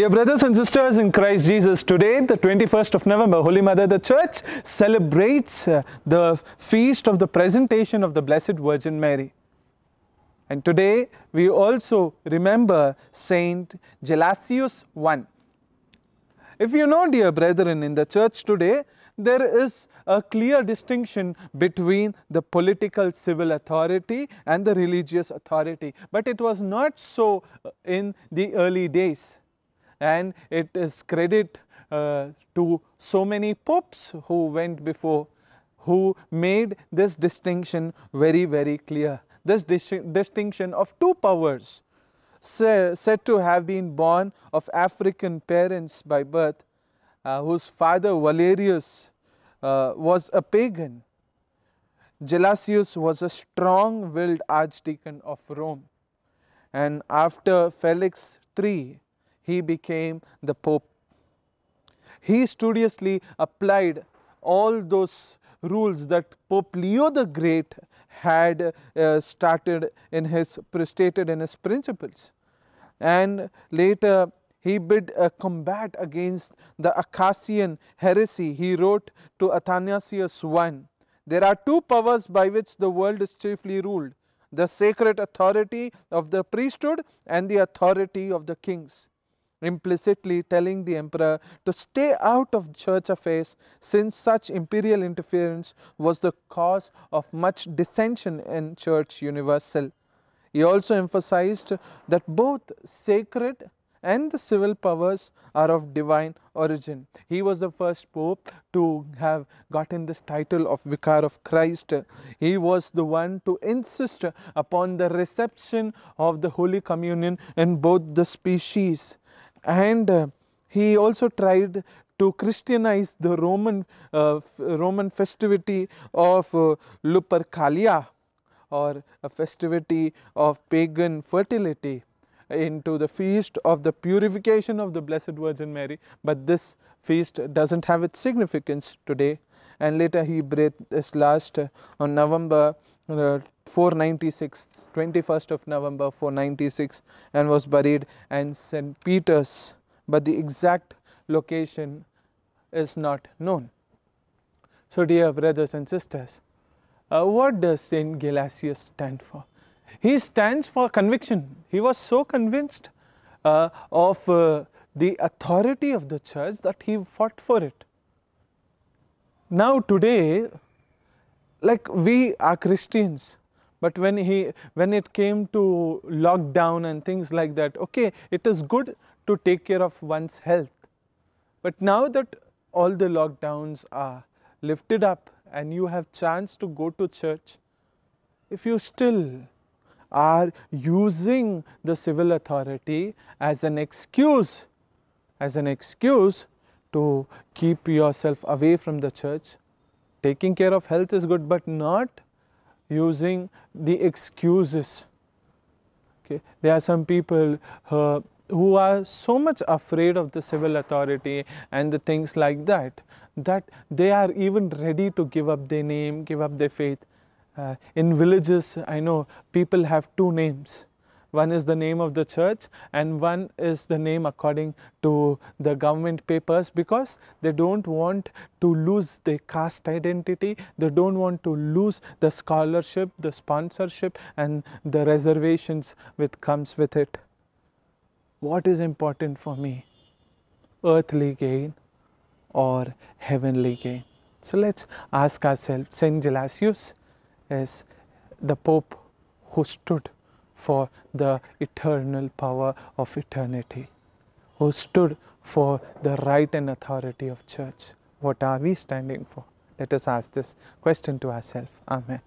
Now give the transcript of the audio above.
Dear brothers and sisters in Christ Jesus, today, the 21st of November, Holy Mother the Church celebrates uh, the feast of the presentation of the Blessed Virgin Mary. And today, we also remember Saint Gelasius I. If you know, dear brethren, in the church today, there is a clear distinction between the political civil authority and the religious authority. But it was not so uh, in the early days and it is credit uh, to so many popes who went before who made this distinction very very clear. This dis distinction of two powers said to have been born of African parents by birth uh, whose father Valerius uh, was a pagan. Gelasius was a strong willed archdeacon of Rome and after Felix III he became the Pope. He studiously applied all those rules that Pope Leo the Great had uh, started in his stated in his principles and later he bid a combat against the Acacian heresy. He wrote to Athanasius I, there are two powers by which the world is chiefly ruled, the sacred authority of the priesthood and the authority of the kings implicitly telling the emperor to stay out of church affairs since such imperial interference was the cause of much dissension in church universal. He also emphasized that both sacred and the civil powers are of divine origin. He was the first pope to have gotten this title of Vicar of Christ. He was the one to insist upon the reception of the Holy Communion in both the species and uh, he also tried to Christianize the Roman, uh, Roman festivity of uh, Lupercalia or a festivity of pagan fertility into the feast of the purification of the Blessed Virgin Mary. But this feast doesn't have its significance today and later he breathed his last on November uh, 496, 21st of November 496 and was buried in St. Peter's, but the exact location is not known. So dear brothers and sisters, uh, what does St. Gelasius stand for? He stands for conviction. He was so convinced uh, of uh, the authority of the church that he fought for it. Now today, like we are Christians, but when, he, when it came to lockdown and things like that, okay, it is good to take care of one's health. But now that all the lockdowns are lifted up and you have chance to go to church, if you still are using the civil authority as an excuse, as an excuse to keep yourself away from the church, taking care of health is good, but not using the excuses. Okay. There are some people uh, who are so much afraid of the civil authority and the things like that, that they are even ready to give up their name, give up their faith. Uh, in villages, I know people have two names one is the name of the church and one is the name according to the government papers because they don't want to lose their caste identity, they don't want to lose the scholarship, the sponsorship and the reservations which comes with it. What is important for me? Earthly gain or heavenly gain? So let's ask ourselves, St. Gelasius is the Pope who stood for the eternal power of eternity, who stood for the right and authority of church. What are we standing for? Let us ask this question to ourselves. Amen.